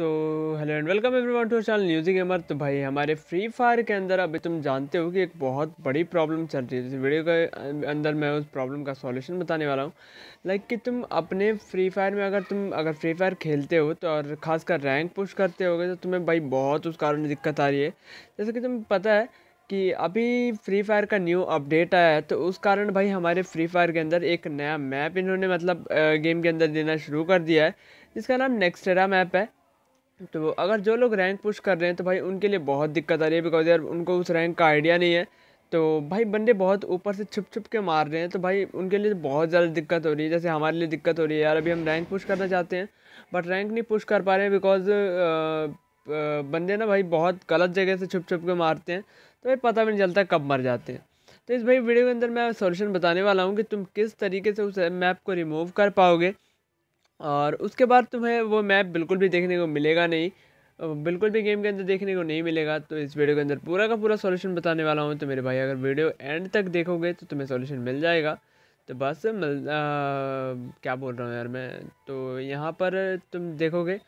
so hello and welcome everyone to channel न्यूजिक अमर तो भाई हमारे फ्री फायर के अंदर अभी तुम जानते हो कि एक बहुत बड़ी प्रॉब्लम चल रही है इस वीडियो के अं-, अंदर मैं उस प्रॉब्लम का सॉल्यूशन बताने वाला हूँ लाइक कि तुम अपने फ्री फायर में अगर तुम अगर फ्री फायर खेलते हो तो और ख़ासकर रैंक पुश करते हो तो तुम्हें भाई बहुत उस कारण दिक्कत आ रही है जैसे कि तुम्हें पता है कि अभी फ्री फायर का न्यू अपडेट आया है तो उस कारण भाई हमारे फ्री फायर के अंदर एक नया मैप इन्होंने मतलब गेम के अंदर देना शुरू कर दिया है जिसका नाम नेक्स्टेरा मैप है तो अगर जो लोग रैंक पुश कर रहे हैं तो भाई उनके लिए बहुत दिक्कत आ रही है बिकॉज यार उनको उस रैंक का आइडिया नहीं है तो भाई बंदे बहुत ऊपर से छुप छुप के मार रहे हैं तो भाई उनके लिए बहुत ज़्यादा दिक्कत हो रही है जैसे हमारे लिए दिक्कत हो रही है यार अभी हम रैंक पुश करना चाहते हैं बट रैंक नहीं पुश कर पा रहे हैं बिकॉज बंदे ना भाई बहुत गलत जगह से छुप छुप के मारते हैं तो भाई पता भी नहीं चलता कब मर जाते हैं तो इस भाई वीडियो के अंदर मैं सॉल्यूशन बताने वाला हूँ कि तुम किस तरीके से उस मैप को रिमूव कर पाओगे और उसके बाद तुम्हें वो मैप बिल्कुल भी देखने को मिलेगा नहीं बिल्कुल भी गेम के अंदर देखने को नहीं मिलेगा तो इस वीडियो के अंदर पूरा का पूरा सॉल्यूशन बताने वाला हूँ तो मेरे भाई अगर वीडियो एंड तक देखोगे तो तुम्हें सॉल्यूशन मिल जाएगा तो बस मिल आ, क्या बोल रहा हूँ यार मैं तो यहाँ पर तुम देखोगे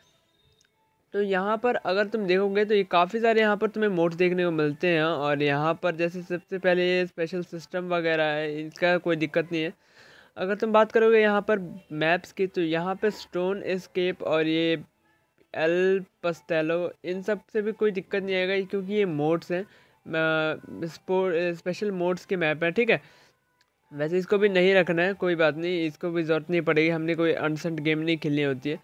तो यहाँ पर अगर तुम देखोगे तो ये काफ़ी सारे यहाँ पर तुम्हें मोड्स देखने को मिलते हैं और यहाँ पर जैसे सबसे पहले ये स्पेशल सिस्टम वगैरह है इसका कोई दिक्कत नहीं है अगर तुम बात करोगे यहाँ पर मैप्स की तो यहाँ पर स्टोन स्केप और ये एल पस्टेलो इन सब से भी कोई दिक्कत नहीं आएगा क्योंकि ये मोड्स हैं स्पेशल मोड्स के मैप हैं ठीक है वैसे इसको भी नहीं रखना है कोई बात नहीं इसको भी ज़रूरत नहीं पड़ेगी हमने कोई अनसेंट गेम नहीं खेलनी होती है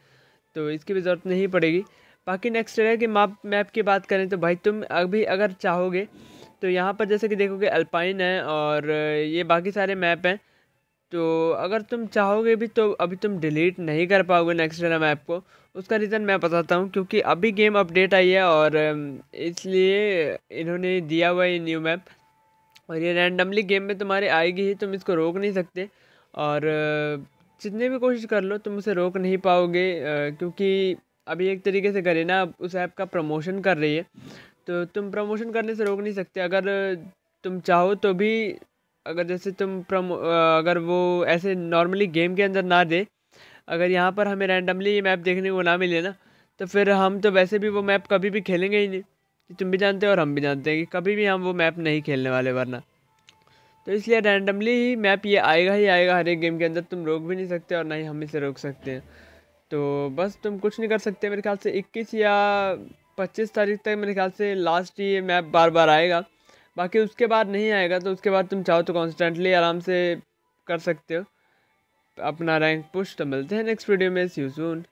तो इसकी भी ज़रूरत नहीं पड़ेगी बाकी नेक्स्ट है कि माप मैप की बात करें तो भाई तुम अभी अगर चाहोगे तो यहाँ पर जैसे कि देखोगे अल्पाइन है और ये बाकी सारे मैप हैं तो अगर तुम चाहोगे भी तो अभी तुम डिलीट नहीं कर पाओगे नेक्स्ट रम ऐप को उसका रीज़न मैं बताता हूँ क्योंकि अभी गेम अपडेट आई है और um, इसलिए इन्होंने दिया हुआ ये न्यू मैप और ये रैंडमली गेम में तुम्हारे आएगी ही तुम इसको रोक नहीं सकते और uh, जितने भी कोशिश कर लो तुम उसे रोक नहीं पाओगे uh, क्योंकि अभी एक तरीके से करें ना उस ऐप का प्रमोशन कर रही है तो तुम प्रमोशन करने से रोक नहीं सकते अगर uh, तुम चाहो तो भी अगर जैसे तुम प्रमो अगर वो ऐसे नॉर्मली गेम के अंदर ना दे अगर यहाँ पर हमें रैंडमली ये मैप देखने को ना मिले ना तो फिर हम तो वैसे भी वो मैप कभी भी खेलेंगे ही नहीं तुम भी जानते हो और हम भी जानते हैं कि कभी भी हम वो मैप नहीं खेलने वाले वरना तो इसलिए रैंडमली ही मैप ये आएगा ही आएगा हर एक गेम के अंदर तुम रोक भी नहीं सकते और ना ही हम इसे रोक सकते हैं तो बस तुम कुछ नहीं कर सकते मेरे ख्याल से इक्कीस या पच्चीस तारीख तक मेरे ख्याल से लास्ट ये मैप बार बार आएगा बाकी उसके बाद नहीं आएगा तो उसके बाद तुम चाहो तो कॉन्स्टेंटली आराम से कर सकते हो अपना रैंक पुश तो मिलते हैं नेक्स्ट वीडियो में सी यू सून